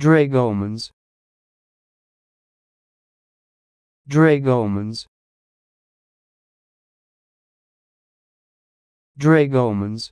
Dragomans Dragomans Dragomans